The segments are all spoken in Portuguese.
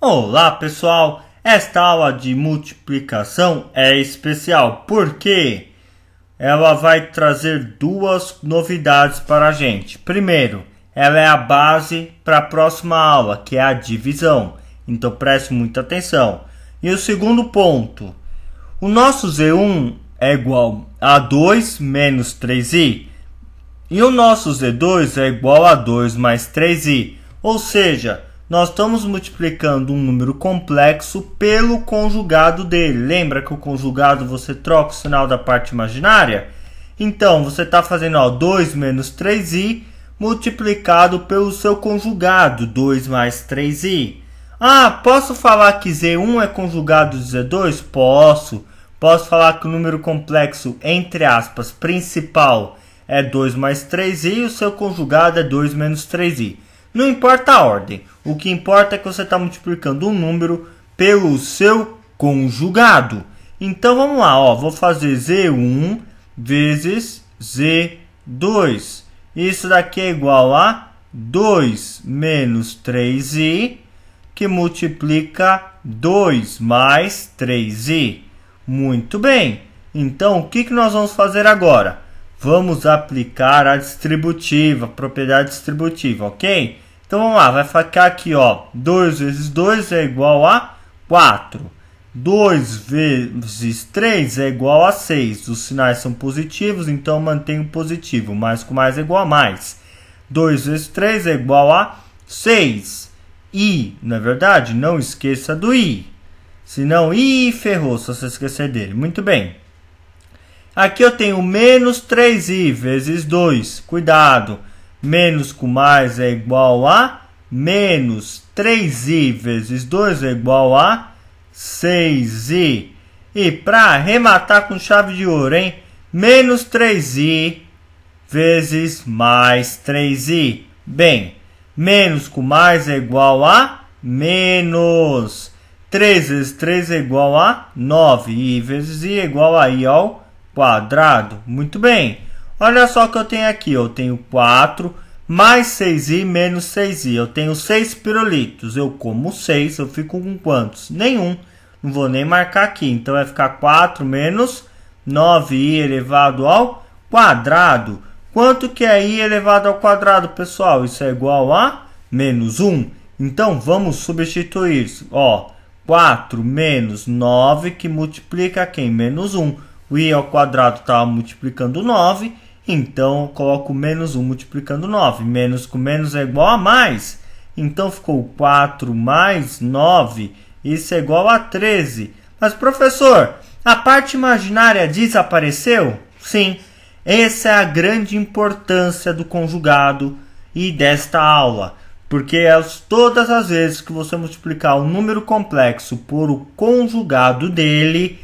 Olá pessoal, esta aula de multiplicação é especial porque ela vai trazer duas novidades para a gente. Primeiro, ela é a base para a próxima aula, que é a divisão. Então preste muita atenção. E o segundo ponto, o nosso Z1 é igual a 2 menos 3i. E o nosso Z2 é igual a 2 mais 3i. Ou seja, nós estamos multiplicando um número complexo pelo conjugado dele. Lembra que o conjugado você troca o sinal da parte imaginária? Então, você está fazendo ó, 2 menos 3i multiplicado pelo seu conjugado, 2 mais 3i. Ah, posso falar que Z1 é conjugado de Z2? Posso. Posso falar que o número complexo, entre aspas, principal é 2 mais 3i e o seu conjugado é 2 menos 3i. Não importa a ordem. O que importa é que você está multiplicando um número pelo seu conjugado. Então vamos lá, ó, vou fazer Z1 vezes Z2. Isso daqui é igual a 2 menos 3i, que multiplica 2 mais 3i. Muito bem, então o que, que nós vamos fazer agora? Vamos aplicar a distributiva, a propriedade distributiva, ok? Então vamos lá, vai ficar aqui ó, 2 vezes 2 é igual a 4. 2 vezes 3 é igual a 6. Os sinais são positivos, então mantém o positivo. Mais com mais é igual a mais. 2 vezes 3 é igual a 6. I, não é verdade, não esqueça do I. Senão, I ferrou, se você esquecer dele. Muito bem. Aqui eu tenho menos 3i vezes 2. Cuidado Menos com mais é igual a menos 3i vezes 2 é igual a 6i. E para arrematar com chave de ouro, hein? Menos 3i vezes mais 3i. Bem, menos com mais é igual a menos. 3 vezes 3 é igual a 9. i vezes i é igual a i ao quadrado. Muito bem. Olha só o que eu tenho aqui. Eu tenho 4 mais 6i menos 6i. Eu tenho 6 pirulitos. Eu como 6, eu fico com quantos? Nenhum. Não vou nem marcar aqui. Então vai ficar 4 menos 9i elevado ao quadrado. Quanto que é i elevado ao quadrado, pessoal? Isso é igual a menos 1. Então vamos substituir. Ó, 4 menos 9 que multiplica quem? Menos 1 o i ao quadrado está multiplicando 9, então eu coloco menos 1 multiplicando 9. Menos com menos é igual a mais. Então ficou 4 mais 9, isso é igual a 13. Mas professor, a parte imaginária desapareceu? Sim, essa é a grande importância do conjugado e desta aula. Porque é todas as vezes que você multiplicar o um número complexo por o conjugado dele,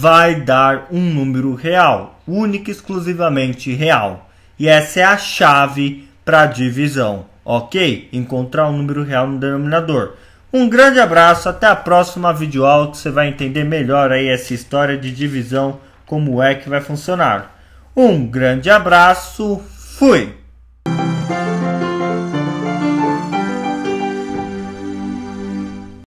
vai dar um número real, único e exclusivamente real. E essa é a chave para divisão, ok? Encontrar um número real no denominador. Um grande abraço, até a próxima videoaula que você vai entender melhor aí essa história de divisão, como é que vai funcionar. Um grande abraço, fui!